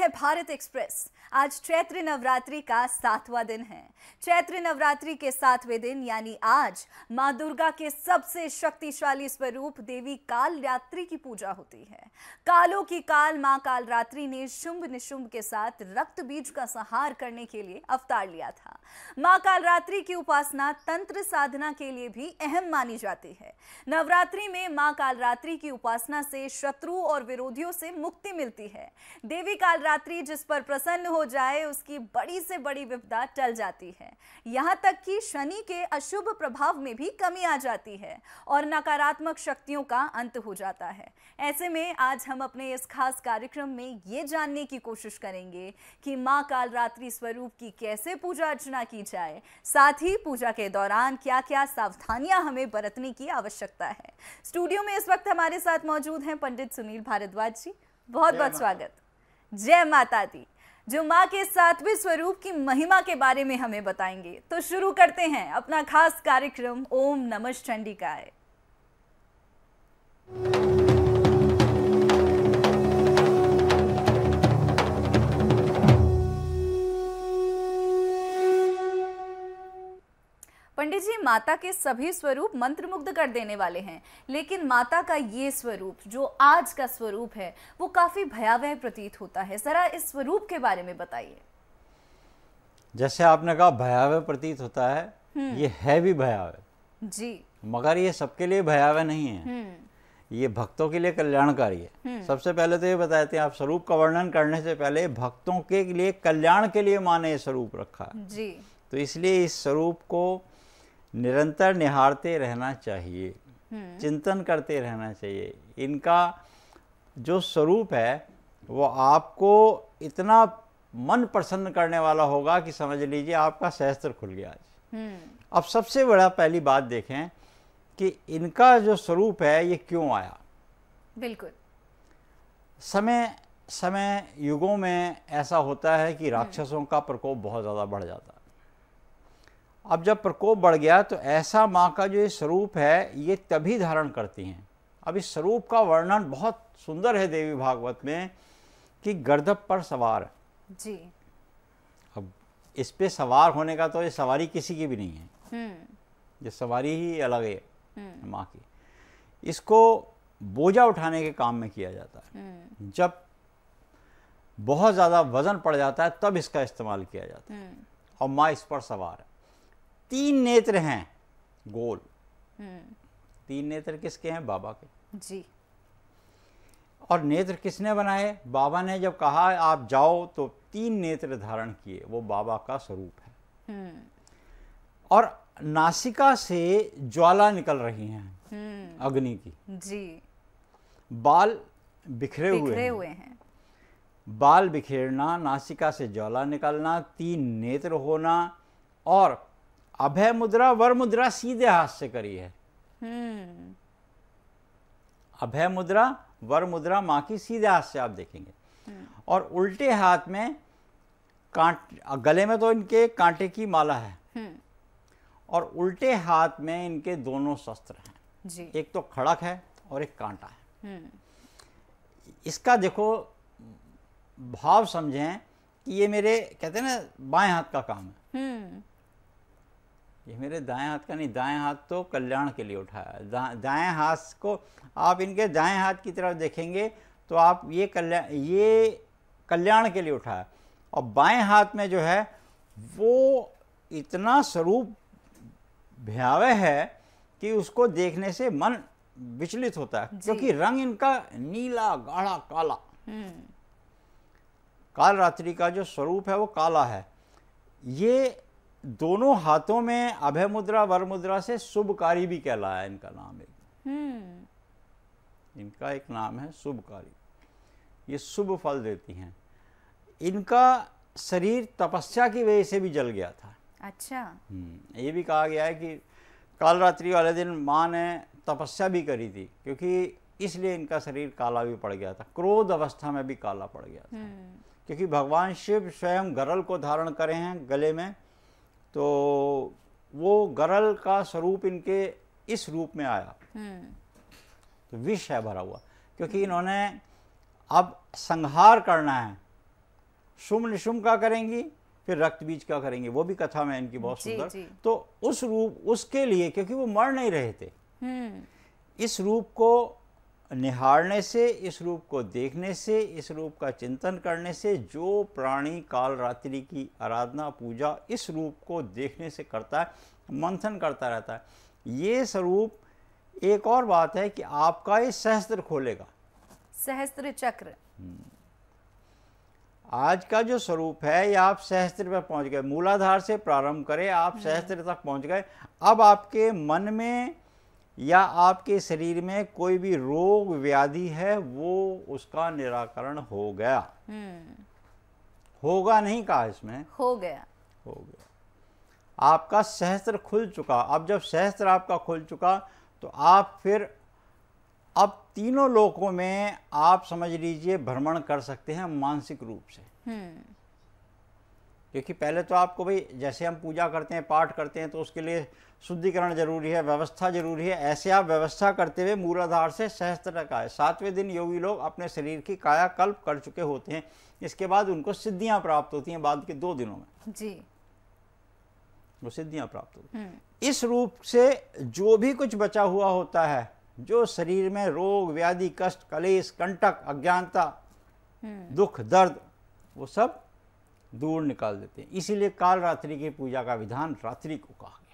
है भारत एक्सप्रेस आज चैत्र नवरात्रि का सातवां दिन है चैत्र नवरात्रि के सातवें दिन यानी आज माँ दुर्गा के सबसे शक्तिशाली स्वरूप देवी काल रात्रि की पूजा होती है कालों की काल माँ काल रात्रि ने शुंभ निशुंभ के साथ रक्त बीज का संहार करने के लिए अवतार लिया था माँ काल रात्रि की उपासना तंत्र साधना के लिए भी अहम मानी जाती है नवरात्रि में माँ काल रात्रि की उपासना से शत्रु और विरोधियों से मुक्ति मिलती है देवी काल नवरात्रि जिस पर प्रसन्न हो जाए उसकी बड़ी से बड़ी विपदा टल जाती है यहाँ तक कि शनि के अशुभ प्रभाव में भी कमी आ जाती है और नकारात्मक शक्तियों का अंत हो जाता है ऐसे में आज हम अपने इस खास कार्यक्रम में ये जानने की कोशिश करेंगे कि माँ कालरात्रि स्वरूप की कैसे पूजा अर्चना की जाए साथ ही पूजा के दौरान क्या क्या सावधानियां हमें बरतने की आवश्यकता है स्टूडियो में इस वक्त हमारे साथ मौजूद हैं पंडित सुनील भारद्वाज जी बहुत बहुत स्वागत जय माता दी जो माँ के सातवें स्वरूप की महिमा के बारे में हमें बताएंगे तो शुरू करते हैं अपना खास कार्यक्रम ओम नमः है पंडित जी माता के सभी स्वरूप मंत्रमुग्ध कर देने वाले हैं लेकिन माता का ये स्वरूप जो आज का स्वरूप है वो काफ़ी भयावह प्रतीत होता है ज़रा इस स्वरूप के बारे में बताइए जैसे आपने कहा भयावह प्रतीत होता है हम्म। ये है भी भयावह जी मगर ये सबके लिए भयावह नहीं है हम्म। ये भक्तों के लिए कल्याणकारी है हम्म। सबसे पहले तो ये बताते हैं आप स्वरूप का वर्णन करने से पहले भक्तों के लिए कल्याण के लिए माने स्वरूप रखा जी तो इसलिए इस स्वरूप को निरंतर निहारते रहना चाहिए हम्म। चिंतन करते रहना चाहिए इनका जो स्वरूप है वो आपको इतना मन प्रसन्न करने वाला होगा कि समझ लीजिए आपका सहस्त्र खुल गया आज हम्म। अब सबसे बड़ा पहली बात देखें कि इनका जो स्वरूप है ये क्यों आया बिल्कुल समय समय युगों में ऐसा होता है कि हम्म। राक्षसों का प्रकोप बहुत ज़्यादा बढ़ जाता है अब जब प्रकोप बढ़ गया तो ऐसा माँ का जो ये स्वरूप है ये तभी धारण करती हैं अब इस स्वरूप का वर्णन बहुत सुंदर है देवी भागवत में कि गर्दप पर सवार जी अब इस पे सवार होने का तो ये सवारी किसी की भी नहीं है हम्म। ये सवारी ही अलग है हम्म। माँ की इसको बोझा उठाने के काम में किया जाता है हम्म। जब बहुत ज़्यादा वजन पड़ जाता है तब इसका इस्तेमाल किया जाता है और माँ इस पर सवार है तीन नेत्र हैं गोल हम्म। तीन नेत्र किसके हैं बाबा के जी और नेत्र किसने बनाए बाबा ने जब कहा आप जाओ तो तीन नेत्र धारण किए वो बाबा का स्वरूप है हम्म। और नासिका से ज्वाला निकल रही हैं हम्म। अग्नि की जी बाल बिखरे, बिखरे हुए, हुए हैं बाल बिखेरना नासिका से ज्वाला निकलना तीन नेत्र होना और अभय मुद्रा वर मुद्रा सीधे हाथ से करी है हम्म। अभय मुद्रा वर मुद्रा माँ की सीधे हाथ से आप देखेंगे हम्म। और उल्टे हाथ में कांट गले में तो इनके कांटे की माला है हम्म। और उल्टे हाथ में इनके दोनों शस्त्र हैं जी। एक तो खड़क है और एक कांटा है इसका देखो भाव समझें कि ये मेरे कहते हैं ना बाएं हाथ का काम है ये मेरे दाएं हाथ का नहीं दाएं हाथ तो कल्याण के लिए उठाया दा, दाएं हाथ को आप इनके दाएं हाथ की तरफ देखेंगे तो आप ये कल्याण ये कल्याण के लिए उठाया और बाएं हाथ में जो है वो इतना स्वरूप भयावह है कि उसको देखने से मन विचलित होता है क्योंकि रंग इनका नीला गाढ़ा काला हम्म। काल रात्रि का जो स्वरूप है वो काला है ये दोनों हाथों में अभय मुद्रा वर मुद्रा से शुभकारी भी कहलाया इनका नाम एक हम्म। इनका एक नाम है शुभकारी ये शुभ फल देती हैं इनका शरीर तपस्या की वजह से भी जल गया था अच्छा हम्म, ये भी कहा गया है कि काल रात्रि वाले दिन माँ ने तपस्या भी करी थी क्योंकि इसलिए इनका शरीर काला भी पड़ गया था क्रोध अवस्था में भी काला पड़ गया था हम्म। क्योंकि भगवान शिव स्वयं गरल को धारण करे हैं गले में तो वो गरल का स्वरूप इनके इस रूप में आया हम्म। तो विष है भरा हुआ क्योंकि इन्होंने अब संहार करना है शुम निशुम का करेंगी फिर रक्त बीज का करेंगी वो भी कथा में इनकी बहुत सुंदर तो उस रूप उसके लिए क्योंकि वो मर नहीं रहे थे हम्म। इस रूप को निहारने से इस रूप को देखने से इस रूप का चिंतन करने से जो प्राणी काल रात्रि की आराधना पूजा इस रूप को देखने से करता है मंथन करता रहता है ये स्वरूप एक और बात है कि आपका ये सहस्त्र खोलेगा सहस्त्र चक्र हम्म। आज का जो स्वरूप है ये आप सहस्त्र पर पहुंच गए मूलाधार से प्रारंभ करें आप हम्म। सहस्त्र तक पहुंच गए अब आपके मन में या आपके शरीर में कोई भी रोग व्याधि है वो उसका निराकरण हो गया हम्म। होगा नहीं कहा इसमें हो गया हो गया आपका सहस्त्र खुल चुका अब जब सहस्त्र आपका खुल चुका तो आप फिर अब तीनों लोकों में आप समझ लीजिए भ्रमण कर सकते हैं मानसिक रूप से हम्म। क्योंकि पहले तो आपको भाई जैसे हम पूजा करते हैं पाठ करते हैं तो उसके लिए शुद्धिकरण जरूरी है व्यवस्था जरूरी है ऐसे आप व्यवस्था करते हुए मूलाधार से सहस्त्र तक आए सातवें दिन योगी लोग अपने शरीर की कायाकल्प कर चुके होते हैं इसके बाद उनको सिद्धियां प्राप्त होती हैं बाद के दो दिनों में जी वो सिद्धियां प्राप्त होती हैं हम्म। इस रूप से जो भी कुछ बचा हुआ होता है जो शरीर में रोग व्याधि कष्ट कलेश कंटक अज्ञानता हम्म। दुख दर्द वो सब दूर निकाल देते हैं इसीलिए काल रात्रि की पूजा का विधान रात्रि को कहा गया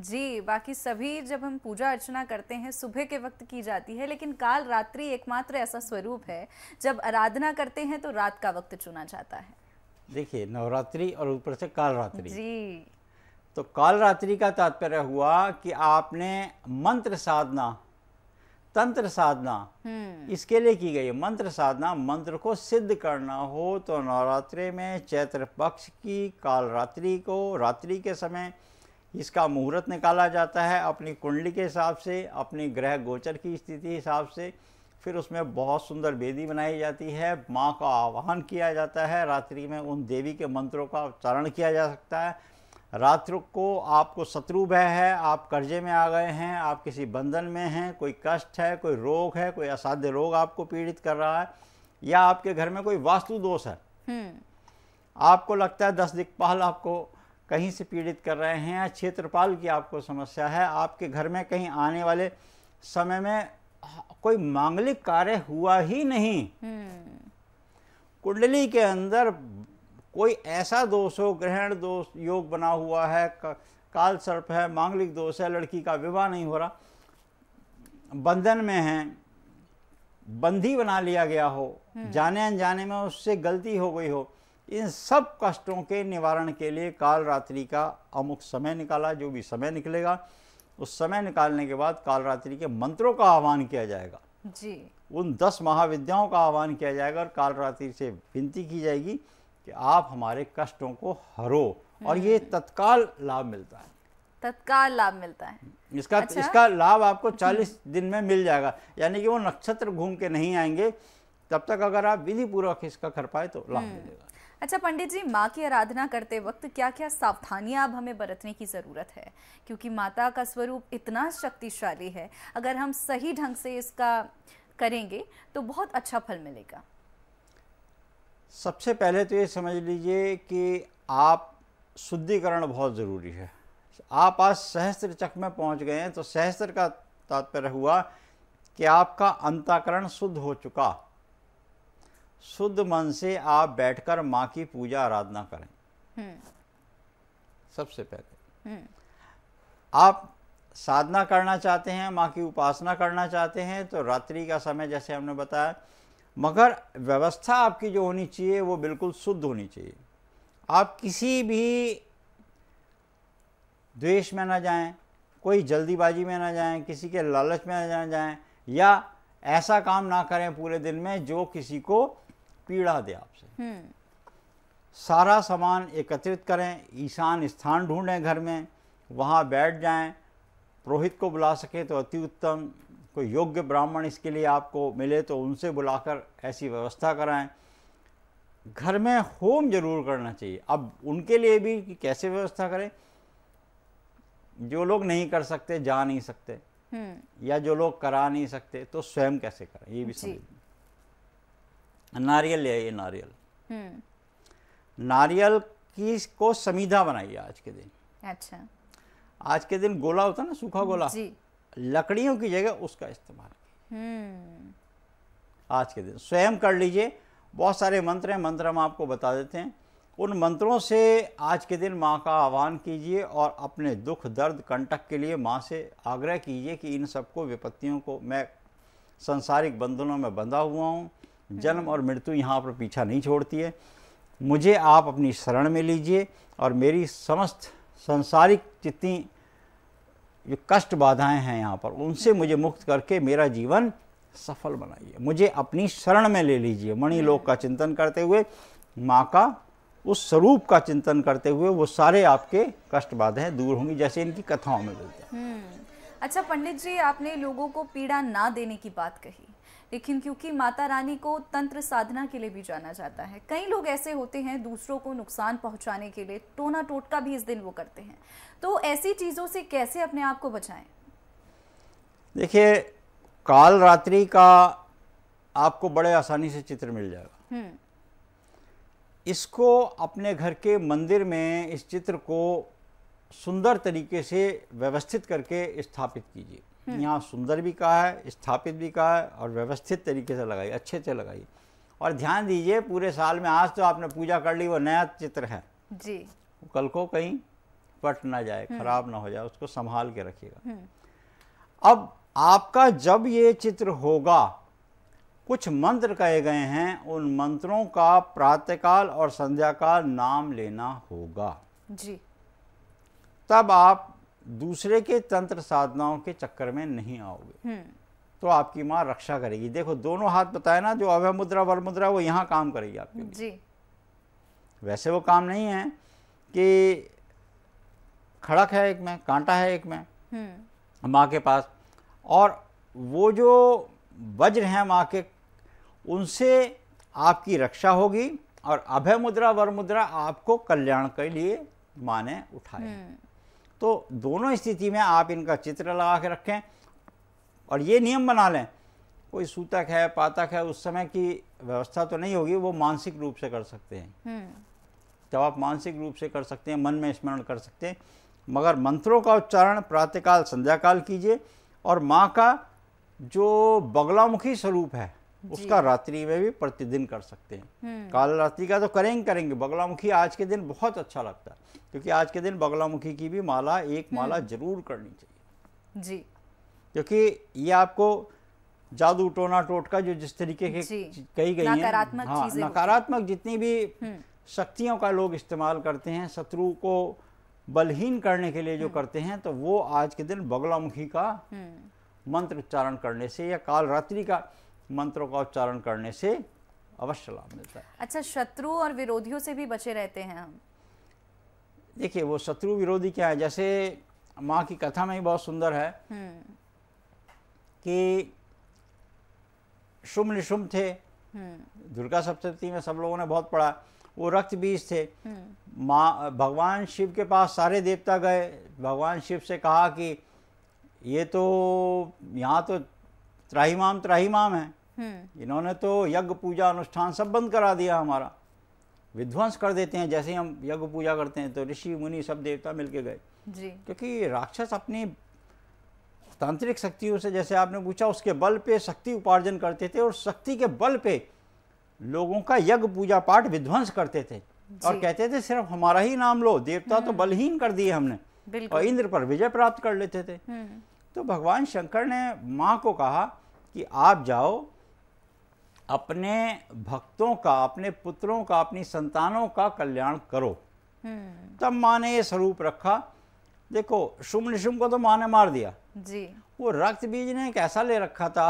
जी बाकी सभी जब हम पूजा अर्चना करते हैं सुबह के वक्त की जाती है लेकिन काल रात्रि एकमात्र ऐसा स्वरूप है जब आराधना करते हैं तो रात का वक्त चुना जाता है देखिए नवरात्रि और ऊपर से काल रात्रि जी तो काल रात्रि का तात्पर्य हुआ कि आपने मंत्र साधना तंत्र साधना हम्म। इसके लिए की गई मंत्र साधना मंत्र को सिद्ध करना हो तो नवरात्रि में चैत्र पक्ष की काल रात्रि को रात्रि के समय इसका मुहूर्त निकाला जाता है अपनी कुंडली के हिसाब से अपनी ग्रह गोचर की स्थिति हिसाब से फिर उसमें बहुत सुंदर वेदी बनाई जाती है माँ का आवाहन किया जाता है रात्रि में उन देवी के मंत्रों का उच्चारण किया जा सकता है रात्र को आपको शत्रु भय है आप कर्जे में आ गए हैं आप किसी बंधन में हैं कोई कष्ट है कोई रोग है कोई असाध्य रोग आपको पीड़ित कर रहा है या आपके घर में कोई वास्तु दोष है हम्म। आपको लगता है दस दिक्पाल आपको कहीं से पीड़ित कर रहे हैं या क्षेत्रपाल की आपको समस्या है आपके घर में कहीं आने वाले समय में कोई मांगलिक कार्य हुआ ही नहीं हम्म। कुंडली के अंदर कोई ऐसा दोष हो ग्रहण दोष योग बना हुआ है काल सर्प है मांगलिक दोष है लड़की का विवाह नहीं हो रहा बंधन में है बंदी बना लिया गया हो हम्म। जाने अनजाने में उससे गलती हो गई हो इन सब कष्टों के निवारण के लिए काल रात्रि का अमुक समय निकाला जो भी समय निकलेगा उस समय निकालने के बाद काल रात्रि के मंत्रों का आह्वान किया जाएगा जी उन दस महाविद्याओं का आह्वान किया जाएगा और काल रात्रि से विनती की जाएगी कि आप हमारे कष्टों को हरो और ये हम्म। तत्काल लाभ मिलता है तत्काल लाभ मिलता है इसका अच्छा? इसका लाभ आपको 40 दिन में मिल जाएगा यानी कि वो नक्षत्र घूम के नहीं आएंगे तब तक अगर आप विधि पूर्वक इसका कर पाए तो लाभ हम्म। मिलेगा अच्छा पंडित जी माँ की आराधना करते वक्त क्या क्या सावधानियाँ अब हमें बरतने की ज़रूरत है क्योंकि माता का स्वरूप इतना शक्तिशाली है अगर हम सही ढंग से इसका करेंगे तो बहुत अच्छा फल मिलेगा सबसे पहले तो ये समझ लीजिए कि आप शुद्धिकरण बहुत ज़रूरी है आप आज सहस्त्र चक में पहुंच गए हैं तो सहस्त्र का तात्पर्य हुआ कि आपका अंताकरण शुद्ध हो चुका शुद्ध मन से आप बैठकर माँ की पूजा आराधना करें हम्म। सबसे पहले हम्म। आप साधना करना चाहते हैं माँ की उपासना करना चाहते हैं तो रात्रि का समय जैसे हमने बताया मगर व्यवस्था आपकी जो होनी चाहिए वो बिल्कुल शुद्ध होनी चाहिए आप किसी भी द्वेष में ना जाएं कोई जल्दीबाजी में ना जाएं किसी के लालच में ना जाएं या ऐसा काम ना करें पूरे दिन में जो किसी को पीड़ा दे आपसे हम्म। सारा सामान एकत्रित करें ईशान स्थान ढूंढें घर में वहाँ बैठ जाएं पुरोहित को बुला सके तो अति उत्तम कोई योग्य ब्राह्मण इसके लिए आपको मिले तो उनसे बुलाकर ऐसी व्यवस्था कराएं घर में होम जरूर करना चाहिए अब उनके लिए भी कि कैसे व्यवस्था करें जो लोग नहीं कर सकते जा नहीं सकते हम्म। या जो लोग करा नहीं सकते तो स्वयं कैसे करें ये भी समझ नारियल ले आइए नारियल हम्म। नारियल की को समीधा बनाइए आज के दिन अच्छा आज के दिन गोला होता है ना सूखा गोला लकड़ियों की जगह उसका इस्तेमाल हम्म। आज के दिन स्वयं कर लीजिए बहुत सारे मंत्र हैं मंत्र हम आपको बता देते हैं उन मंत्रों से आज के दिन माँ का आह्वान कीजिए और अपने दुख दर्द कंटक के लिए माँ से आग्रह कीजिए कि इन सबको विपत्तियों को मैं संसारिक बंधनों में बंधा हुआ हूँ जन्म और मृत्यु यहाँ पर पीछा नहीं छोड़ती है मुझे आप अपनी शरण में लीजिए और मेरी समस्त संसारिक जितनी जो कष्ट बाधाएं हैं यहाँ पर उनसे मुझे मुक्त करके मेरा जीवन सफल बनाइए मुझे अपनी शरण में ले लीजिए मणिलोक का चिंतन करते हुए माँ का उस स्वरूप का चिंतन करते हुए वो सारे आपके कष्ट बाधाएं दूर होंगी जैसे इनकी कथाओं में मिलते हैं हम्म। अच्छा पंडित जी आपने लोगों को पीड़ा ना देने की बात कही लेकिन क्योंकि माता रानी को तंत्र साधना के लिए भी जाना जाता है कई लोग ऐसे होते हैं दूसरों को नुकसान पहुंचाने के लिए टोना टोटका भी इस दिन वो करते हैं तो ऐसी चीज़ों से कैसे अपने आप को बचाएं देखिए काल रात्रि का आपको बड़े आसानी से चित्र मिल जाएगा हम्म। इसको अपने घर के मंदिर में इस चित्र को सुंदर तरीके से व्यवस्थित करके स्थापित कीजिए हम्म। यहाँ सुंदर भी कहा है स्थापित भी कहा है और व्यवस्थित तरीके से लगाई अच्छे से लगाई और ध्यान दीजिए पूरे साल में आज तो आपने पूजा कर ली वो नया चित्र है जी कल को कहीं पट ना जाए हम्म। खराब ना हो जाए उसको संभाल के रखिएगा हम्म। अब आपका जब ये चित्र होगा कुछ मंत्र कहे गए हैं उन मंत्रों का प्रातःकाल और संध्याकाल नाम लेना होगा जी तब आप दूसरे के तंत्र साधनाओं के चक्कर में नहीं आओगे हम्म। तो आपकी माँ रक्षा करेगी देखो दोनों हाथ बताए ना जो अभय मुद्रा वर मुद्रा वो यहाँ काम करेगी आपके जी वैसे वो काम नहीं है कि खड़क है एक में कांटा है एक में हम्म। माँ के पास और वो जो वज्र हैं माँ के उनसे आपकी रक्षा होगी और अभय मुद्रा वर मुद्रा आपको कल्याण के लिए माँ ने उठाए हम्म। तो दोनों स्थिति में आप इनका चित्र लगा के रखें और ये नियम बना लें कोई सूतक है पातक है उस समय की व्यवस्था तो नहीं होगी वो मानसिक रूप से कर सकते हैं हम्म। जब आप मानसिक रूप से कर सकते हैं मन में स्मरण कर सकते हैं मगर मंत्रों का उच्चारण प्रातःकाल संध्याकाल कीजिए और माँ का जो बगलामुखी स्वरूप है उसका रात्रि में भी प्रतिदिन कर सकते हैं हम्म। काल रात्रि का तो करेंगे करेंगे बगलामुखी आज के दिन बहुत अच्छा लगता है क्योंकि आज के दिन बगलामुखी की भी माला एक हम्म। माला जरूर करनी चाहिए जी क्योंकि ये आपको जादू टोना टोटका जो जिस तरीके के कही गई है हाँ नकारात्मक जितनी भी हम्म। शक्तियों का लोग इस्तेमाल करते हैं शत्रु को बलहीन करने के लिए जो करते हैं तो वो आज के दिन बगलामुखी का मंत्र उच्चारण करने से या काल रात्रि का मंत्रों का उच्चारण करने से अवश्य लाभ मिलता है अच्छा शत्रु और विरोधियों से भी बचे रहते हैं हम देखिए वो शत्रु विरोधी क्या है जैसे माँ की कथा में ही बहुत सुंदर है हम्म। कि शुभ निशुम्भ थे हम्म। दुर्गा सप्तती में सब लोगों ने बहुत पढ़ा वो रक्त बीज थे हम्म। माँ भगवान शिव के पास सारे देवता गए भगवान शिव से कहा कि ये तो यहाँ तो त्राहीमाम त्राहीमाम है हम्म। इन्होंने तो यज्ञ पूजा अनुष्ठान सब बंद करा दिया हमारा विध्वंस कर देते हैं जैसे हम यज्ञ पूजा करते हैं तो ऋषि मुनि सब देवता मिलके गए जी क्योंकि राक्षस अपनी तांत्रिक शक्तियों से जैसे आपने पूछा उसके बल पे शक्ति उपार्जन करते थे और शक्ति के बल पे लोगों का यज्ञ पूजा पाठ विध्वंस करते थे और कहते थे सिर्फ हमारा ही नाम लो देवता तो हम्म। बलहीन कर दिए हमने और इंद्र पर विजय प्राप्त कर लेते थे हम्म। तो भगवान शंकर ने माँ को कहा कि आप जाओ अपने भक्तों का अपने पुत्रों का अपनी संतानों का कल्याण करो हम्म। तब माँ ने ये स्वरूप रखा देखो शुम निशुम को तो माँ ने मार दिया जी वो रक्त बीज ने कैसा ले रखा था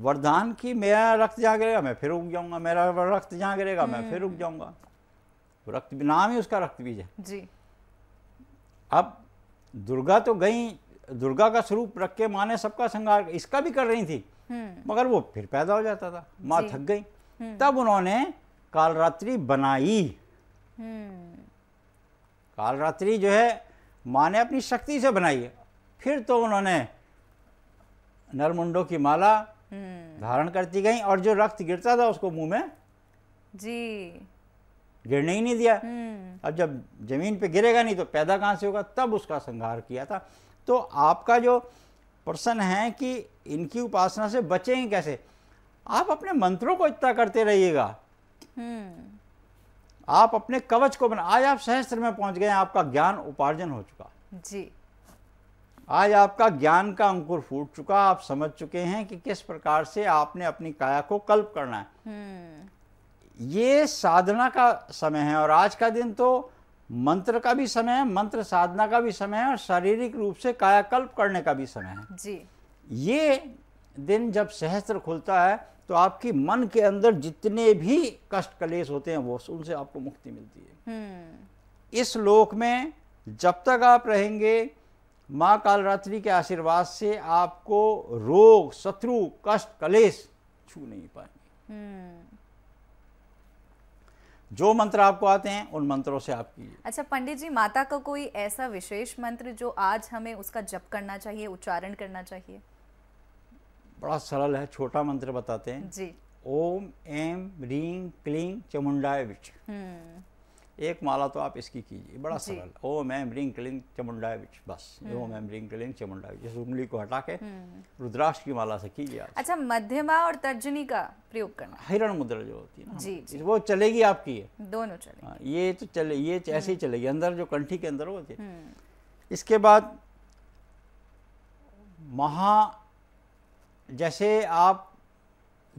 वरदान की मेरा रक्त जहाँ गिरेगा मैं फिर उग जाऊंगा मेरा रक्त जहाँ गिरेगा मैं फिर उग हम्म। जाऊंगा रक्त नाम ही उसका रक्त बीज है जी अब दुर्गा तो गई दुर्गा का स्वरूप रख के माँ ने सबका श्रृंगार इसका भी कर रही थी हम्म। मगर वो फिर पैदा हो जाता था माँ थक गई हम्म। तब उन्होंने कालरात्रि बनाई हम्म। कालरात्रि जो है माँ ने अपनी शक्ति से बनाई है फिर तो उन्होंने नरमुंडों की माला धारण करती गई और जो रक्त गिरता था उसको मुंह में जी गिरने ही नहीं दिया अब जब जमीन पे गिरेगा नहीं तो पैदा कहाँ से होगा तब उसका संहार किया था तो आपका जो प्रश्न है कि इनकी उपासना से बचेंगे कैसे आप अपने मंत्रों को इतना करते रहिएगा हम्म। आप अपने कवच को बना आज आप सहस्त्र में पहुंच गए आपका ज्ञान उपार्जन हो चुका जी आज आपका ज्ञान का अंकुर फूट चुका आप समझ चुके हैं कि किस प्रकार से आपने अपनी काया को कल्प करना है हम्म। ये साधना का समय है और आज का दिन तो मंत्र का भी समय है मंत्र साधना का भी समय है और शारीरिक रूप से कायाकल्प करने का भी समय है जी ये दिन जब सहस्त्र खुलता है तो आपकी मन के अंदर जितने भी कष्ट कलेश होते हैं वो उनसे आपको मुक्ति मिलती है हम्म। इस लोक में जब तक आप रहेंगे माँ कालरात्रि के आशीर्वाद से आपको रोग शत्रु कष्ट कलेश छू नहीं पाएंगे हम्म। जो मंत्र आपको आते हैं उन मंत्रों से आप कीजिए अच्छा पंडित जी माता का कोई ऐसा विशेष मंत्र जो आज हमें उसका जप करना चाहिए उच्चारण करना चाहिए बड़ा सरल है छोटा मंत्र बताते हैं जी ओम एम रीम क्लीम चमुंडाय विच हम्म। एक माला तो आप इसकी कीजिए बड़ा सरल ओम एम रिंग क्लिंग चमुंडा बस ओम हम्म। एम रिंग क्लिंग चमुंडा इस उंगली को हटा के हम्म। रुद्राक्ष की माला से कीजिए आप अच्छा मध्यमा और तर्जनी का प्रयोग करना हिरण मुद्रा जो होती है ना जी, जी। वो चलेगी आपकी है दोनों चले हाँ, ये तो चले ये तो ऐसे ही हम्म। चलेगी अंदर जो कंठी के अंदर होती है इसके बाद महा जैसे आप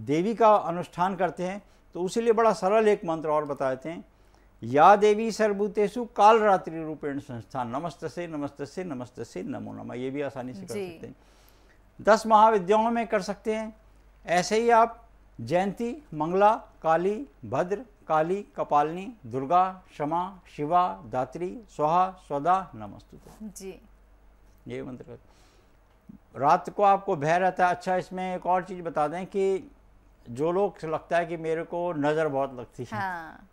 देवी का अनुष्ठान करते हैं तो उसी बड़ा सरल एक मंत्र और बताते हैं या देवी सर्वभूतेशु कालरात्रि रूपेण संस्थान नमस्त से नमस्त से नमस्त से नमो नम ये भी आसानी से कर सकते हैं दस महाविद्याओं में कर सकते हैं ऐसे ही आप जयंती मंगला काली भद्र काली कपालनी दुर्गा क्षमा शिवा दात्री स्वाहा स्वदा नमस्तु जी ये मंत्र रात को आपको भय रहता है अच्छा इसमें एक और चीज़ बता दें कि जो लोग लगता है कि मेरे को नज़र बहुत लगती है हाँ।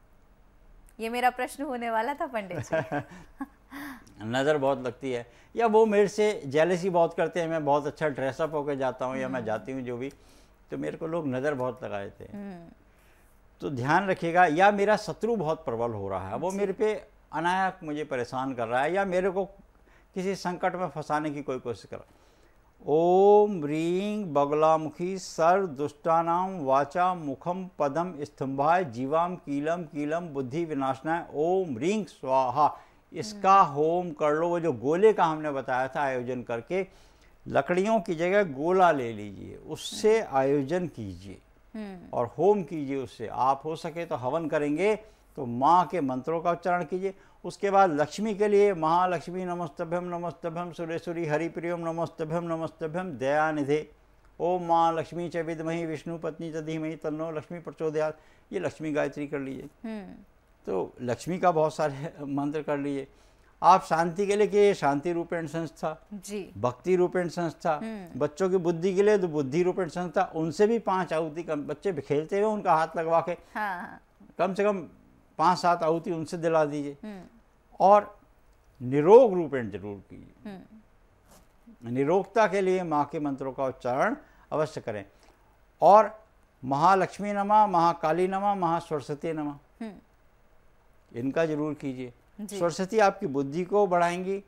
ये मेरा प्रश्न होने वाला था पंडित जी नज़र बहुत लगती है या वो मेरे से जेलसी बहुत करते हैं मैं बहुत अच्छा ड्रेसअप होकर जाता हूँ या मैं हम्म। जाती हूँ जो भी तो मेरे को लोग नज़र बहुत लगा देते हैं हम्म। तो ध्यान रखिएगा या मेरा शत्रु बहुत प्रबल हो रहा है वो मेरे पे अनायक मुझे परेशान कर रहा है या मेरे को किसी संकट में फंसाने की कोई कोशिश कर रहा है ओम रीं बगलामुखी सर दुष्टानाम वाचा मुखम पदम स्तंभाय जीवाम कीलम कीलम बुद्धि विनाशना ओम रीं स्वाहा इसका हम्म। होम कर लो वो जो गोले का हमने बताया था आयोजन करके लकड़ियों की जगह गोला ले लीजिए उससे हम्म। आयोजन कीजिए हम्म। और होम कीजिए उससे आप हो सके तो हवन करेंगे तो माँ के मंत्रों का उच्चारण कीजिए उसके बाद लक्ष्मी के लिए महालक्ष्मी नमस्तभ्यम नमस्तभ्यम सुरेश्वरी हरिप्रियम नमस्तभ्यम नमस्तभ्यम दयानिधे ओम माँ लक्ष्मी च विदमही विष्णु पत्नी च धीमही तन्नो लक्ष्मी प्रचोदयात ये लक्ष्मी गायत्री कर लीजिए हम्म। तो लक्ष्मी का बहुत सारे मंत्र कर लीजिए आप शांति के लिए किए शांति रूपेण संस्था जी भक्ति रूपेण संस्था हम्म। बच्चों की बुद्धि के लिए तो बुद्धि रूपेण संस्था उनसे भी पांच आहुति बच्चे खेलते हुए उनका हाथ लगवा के हाँ।, हाँ। कम से कम पांच सात आहुति उनसे दिला दीजिए हम्म। और निरोग रूपेण जरूर कीजिए हम्म। निरोगता के लिए माँ के मंत्रों का उच्चारण अवश्य करें और महालक्ष्मी नमा महाकाली नमा महासरस्वती नमा हम्म। इनका जरूर कीजिए सरस्वती आपकी बुद्धि को बढ़ाएंगी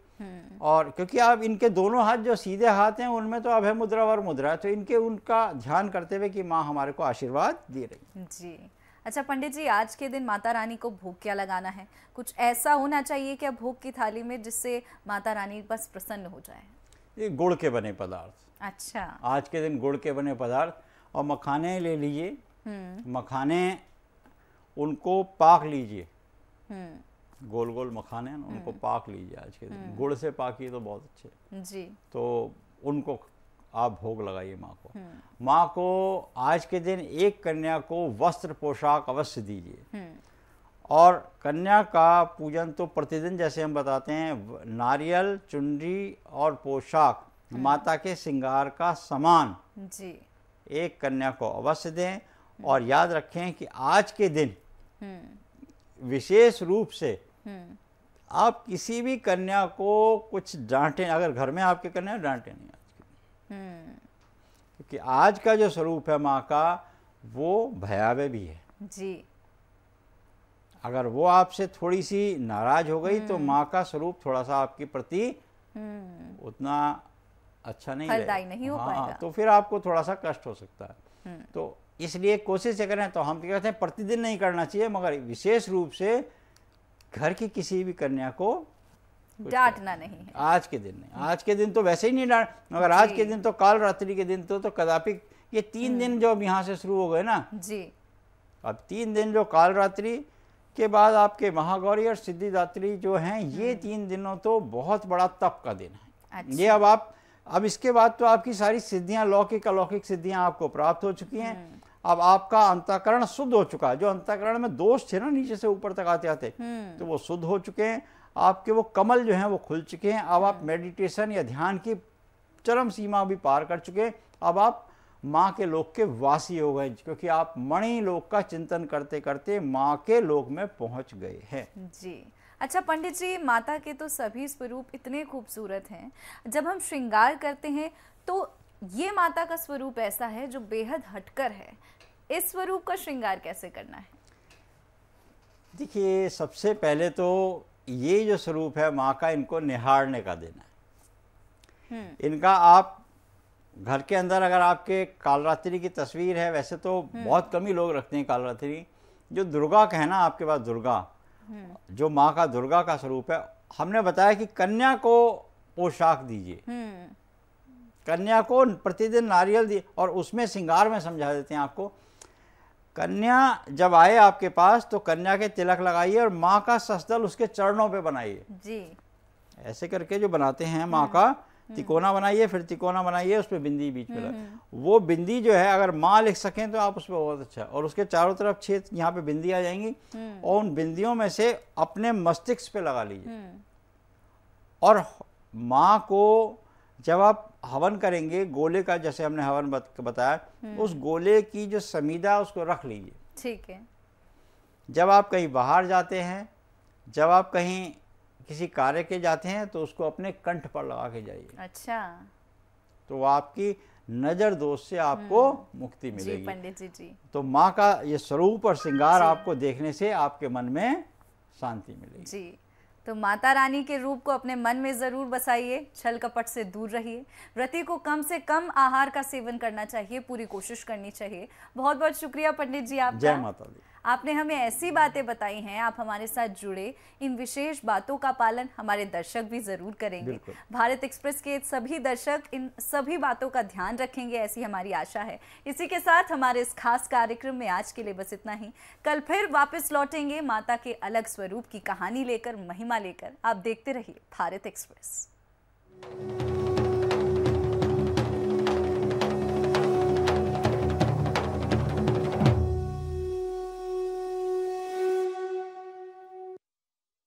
और क्योंकि आप इनके दोनों हाथ जो सीधे हाथ हैं उनमें तो अभय मुद्रा और मुद्रा तो इनके उनका ध्यान करते हुए कि माँ हमारे को आशीर्वाद दे रही जी अच्छा पंडित जी आज के दिन माता रानी को भोग क्या लगाना है कुछ ऐसा होना चाहिए क्या भोग की थाली में जिससे माता रानी बस प्रसन्न हो जाए ये गुड़ के बने पदार्थ अच्छा आज के दिन गुड़ के बने पदार्थ और मखाने ले लीजिए हम्म। मखाने उनको पाक लीजिए हम्म। गोल गोल मखाने उनको हम्म। पाक लीजिए आज के दिन गुड़ से पाकिए तो बहुत अच्छे जी तो उनको आप भोग लगाइए माँ को हम्म। माँ को आज के दिन एक कन्या को वस्त्र पोशाक अवश्य दीजिए हम्म। और कन्या का पूजन तो प्रतिदिन जैसे हम बताते हैं नारियल चुनरी और पोशाक हम्म। माता के श्रृंगार का समान जी एक कन्या को अवश्य दें और याद रखें कि आज के दिन विशेष रूप से आप किसी भी कन्या को कुछ डांटें अगर घर में आपके कन्या डांटे नहीं हम्म। क्योंकि आज का जो स्वरूप है माँ का वो भयावह भी है जी अगर वो आपसे थोड़ी सी नाराज हो गई तो हम्म। माँ का स्वरूप थोड़ा सा आपके प्रति हम्म। उतना अच्छा नहीं फलदायी नहीं हो हाँ, पाएगा तो फिर आपको थोड़ा सा कष्ट हो सकता है तो इसलिए कोशिश करें तो हम कहते हैं प्रतिदिन नहीं करना चाहिए मगर विशेष रूप से घर की किसी भी कन्या को डांटना नहीं है आज के दिन नहीं आज के दिन तो वैसे ही नहीं डांट मगर आज के दिन तो काल रात्रि के दिन तो तो कदापि ये तीन हम्म। दिन जो अब यहाँ से शुरू हो गए ना जी अब तीन दिन जो काल रात्रि के बाद आपके महागौरी और सिद्धिदात्री जो हैं ये हम्म। तीन दिनों तो बहुत बड़ा तप का दिन है अच्छा। ये अब आप अब इसके बाद तो आपकी सारी सिद्धियां लौकिक अलौकिक सिद्धियां आपको प्राप्त हो चुकी हैं हम्म। अब आपका अंतकरण शुद्ध हो चुका है जो अंतकरण में दोष थे ना नीचे से ऊपर तक आते आते तो वो शुद्ध हो चुके हैं आपके वो कमल जो हैं वो खुल चुके हैं अब आप मेडिटेशन या ध्यान की चरम सीमा भी पार कर चुके हैं अब आप माँ के लोक के वासी हो गए क्योंकि आप मणि लोक का चिंतन करते करते माँ के लोक में पहुँच गए हैं जी अच्छा पंडित जी माता के तो सभी स्वरूप इतने खूबसूरत हैं जब हम श्रृंगार करते हैं तो ये माता का स्वरूप ऐसा है जो बेहद हटकर है इस स्वरूप का श्रृंगार कैसे करना है देखिए सबसे पहले तो ये जो स्वरूप है माँ का इनको निहारने का दिन है हम्म। इनका आप घर के अंदर अगर आपके कालरात्रि की तस्वीर है वैसे तो हम्म। बहुत कम ही लोग रखते हैं कालरात्रि जो दुर्गा का है ना आपके पास दुर्गा हम्म। जो माँ का दुर्गा का स्वरूप है हमने बताया कि कन्या को पोशाक दीजिए कन्या को प्रतिदिन नारियल दिए और उसमें सिंगार में समझा देते हैं आपको कन्या जब आए आपके पास तो कन्या के तिलक लगाइए और माँ का सस्तल उसके चरणों पे बनाइए जी ऐसे करके जो बनाते हैं माँ हम्म। का हम्म। तिकोना बनाइए फिर तिकोना बनाइए उस पर बिंदी बीच में हम्म। वो बिंदी जो है अगर माँ लिख सकें तो आप उस पर बहुत अच्छा और उसके चारों तरफ छेद यहाँ पे बिंदी आ जाएंगी और उन बिंदियों में से अपने मस्तिष्क पे लगा लीजिए और माँ को जब आप हवन करेंगे गोले का जैसे हमने हवन बत, बताया हम्म। उस गोले की जो समीदा उसको रख लीजिए ठीक है जब आप कहीं बाहर जाते हैं जब आप कहीं किसी कार्य के जाते हैं तो उसको अपने कंठ पर लगा के जाइए अच्छा तो आपकी नजर दोष से आपको हम्म। मुक्ति मिलेगी जी पंडित जी जी तो माँ का ये स्वरूप और श्रृंगार आपको देखने से आपके मन में शांति मिलेगी जी तो माता रानी के रूप को अपने मन में ज़रूर बसाइए छल कपट से दूर रहिए व्रति को कम से कम आहार का सेवन करना चाहिए पूरी कोशिश करनी चाहिए बहुत बहुत शुक्रिया पंडित जी आप जय माता दी आपने हमें ऐसी बातें बताई हैं आप हमारे साथ जुड़े इन विशेष बातों का पालन हमारे दर्शक भी ज़रूर करेंगे भारत एक्सप्रेस के सभी दर्शक इन सभी बातों का ध्यान रखेंगे ऐसी हमारी आशा है इसी के साथ हमारे इस खास कार्यक्रम में आज के लिए बस इतना ही कल फिर वापस लौटेंगे माता के अलग स्वरूप की कहानी लेकर महिमा लेकर आप देखते रहिए भारत एक्सप्रेस